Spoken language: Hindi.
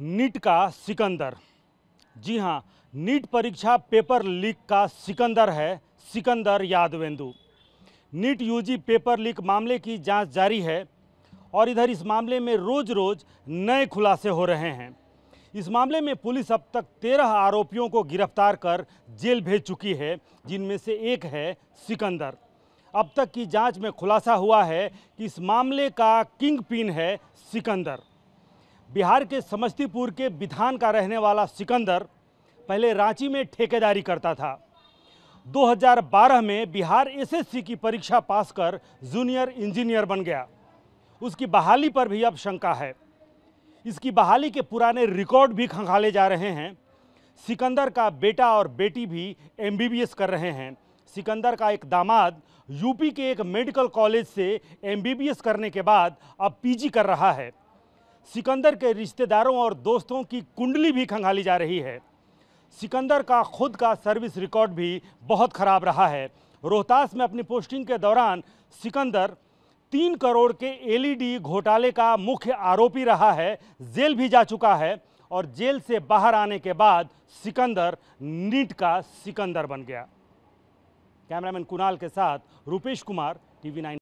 नीट का सिकंदर जी हाँ नीट परीक्षा पेपर लीक का सिकंदर है Sikandar Yadavendu NEET UG paper leak मामले की जांच जारी है और इधर इस मामले में रोज़ रोज़ नए खुलासे हो रहे हैं इस मामले में पुलिस अब तक तेरह आरोपियों को गिरफ्तार कर जेल भेज चुकी है जिनमें से एक है सिकंदर अब तक की जांच में खुलासा हुआ है कि इस मामले का किंग पिन है सिकंदर बिहार के समस्तीपुर के विधान का रहने वाला सिकंदर पहले रांची में ठेकेदारी करता था 2012 में बिहार एसएससी की परीक्षा पास कर जूनियर इंजीनियर बन गया उसकी बहाली पर भी अब शंका है इसकी बहाली के पुराने रिकॉर्ड भी खंगाले जा रहे हैं सिकंदर का बेटा और बेटी भी एमबीबीएस कर रहे हैं सिकंदर का एक दामाद यूपी के एक मेडिकल कॉलेज से एमबीबीएस करने के बाद अब पीजी कर रहा है सिकंदर के रिश्तेदारों और दोस्तों की कुंडली भी खंगाली जा रही है सिकंदर का खुद का सर्विस रिकॉर्ड भी बहुत खराब रहा है रोहतास में अपनी पोस्टिंग के दौरान सिकंदर तीन करोड़ के एलईडी घोटाले का मुख्य आरोपी रहा है जेल भी जा चुका है और जेल से बाहर आने के बाद सिकंदर नीट का सिकंदर बन गया कैमरामैन कुणाल के साथ रूपेश कुमार टीवी नाइन